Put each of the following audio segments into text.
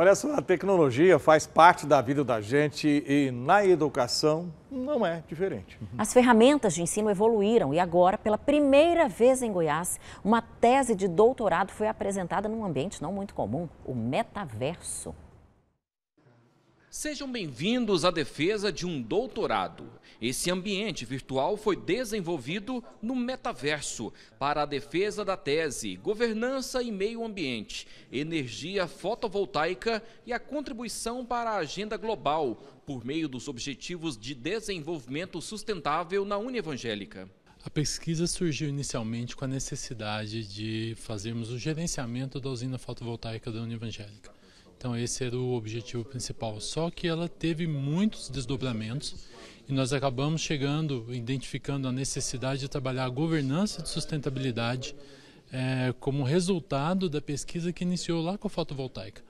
Olha só, a tecnologia faz parte da vida da gente e na educação não é diferente. As ferramentas de ensino evoluíram e agora, pela primeira vez em Goiás, uma tese de doutorado foi apresentada num ambiente não muito comum, o metaverso. Sejam bem-vindos à defesa de um doutorado. Esse ambiente virtual foi desenvolvido no metaverso para a defesa da tese Governança e Meio Ambiente, Energia Fotovoltaica e a contribuição para a agenda global por meio dos Objetivos de Desenvolvimento Sustentável na União Evangélica. A pesquisa surgiu inicialmente com a necessidade de fazermos o gerenciamento da usina fotovoltaica da União Evangélica. Então esse era o objetivo principal. Só que ela teve muitos desdobramentos e nós acabamos chegando, identificando a necessidade de trabalhar a governança de sustentabilidade é, como resultado da pesquisa que iniciou lá com a fotovoltaica.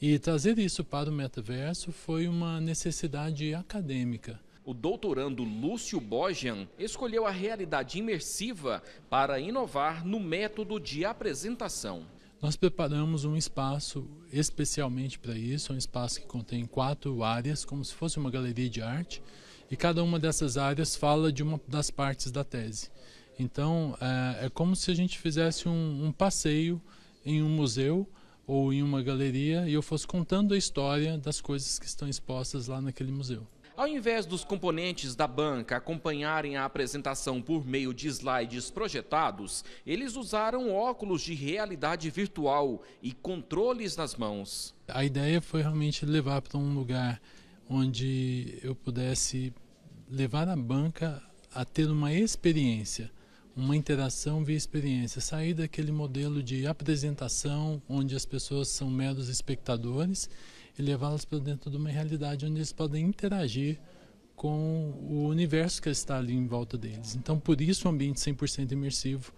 E trazer isso para o metaverso foi uma necessidade acadêmica. O doutorando Lúcio Bojan escolheu a realidade imersiva para inovar no método de apresentação. Nós preparamos um espaço especialmente para isso, um espaço que contém quatro áreas, como se fosse uma galeria de arte, e cada uma dessas áreas fala de uma das partes da tese. Então, é, é como se a gente fizesse um, um passeio em um museu ou em uma galeria e eu fosse contando a história das coisas que estão expostas lá naquele museu. Ao invés dos componentes da banca acompanharem a apresentação por meio de slides projetados, eles usaram óculos de realidade virtual e controles nas mãos. A ideia foi realmente levar para um lugar onde eu pudesse levar a banca a ter uma experiência, uma interação via experiência, sair daquele modelo de apresentação onde as pessoas são meros espectadores e levá-los para dentro de uma realidade onde eles podem interagir com o universo que está ali em volta deles. Então, por isso, o um ambiente 100% imersivo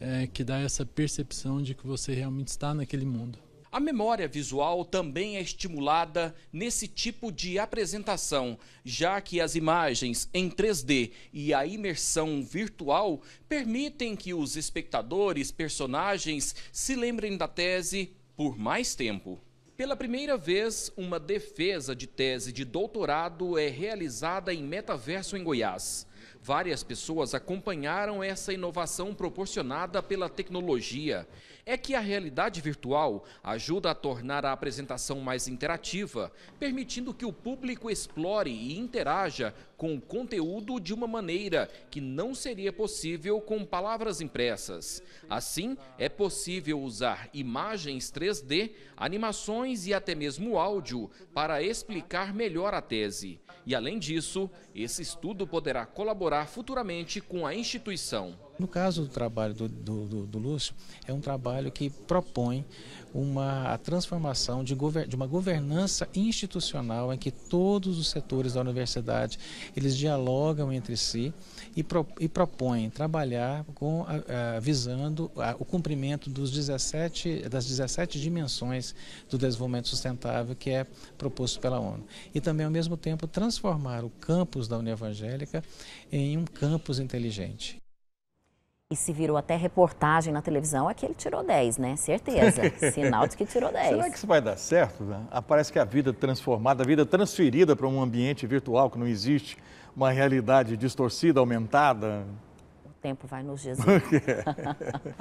é, que dá essa percepção de que você realmente está naquele mundo. A memória visual também é estimulada nesse tipo de apresentação, já que as imagens em 3D e a imersão virtual permitem que os espectadores, personagens, se lembrem da tese por mais tempo. Pela primeira vez, uma defesa de tese de doutorado é realizada em metaverso em Goiás. Várias pessoas acompanharam essa inovação proporcionada pela tecnologia. É que a realidade virtual ajuda a tornar a apresentação mais interativa, permitindo que o público explore e interaja com o conteúdo de uma maneira que não seria possível com palavras impressas. Assim, é possível usar imagens 3D, animações e até mesmo áudio para explicar melhor a tese. E além disso, esse estudo poderá colaborar colaborar futuramente com a instituição. No caso do trabalho do, do, do Lúcio, é um trabalho que propõe uma a transformação de, de uma governança institucional em que todos os setores da universidade eles dialogam entre si e, pro, e propõem trabalhar com, a, a, visando a, o cumprimento dos 17, das 17 dimensões do desenvolvimento sustentável que é proposto pela ONU. E também, ao mesmo tempo, transformar o campus da União Evangélica em um campus inteligente. E se virou até reportagem na televisão, é que ele tirou 10, né? Certeza. Sinal de que tirou 10. Será que isso vai dar certo? Né? Parece que a vida transformada, a vida transferida para um ambiente virtual que não existe, uma realidade distorcida, aumentada. O tempo vai nos dizer.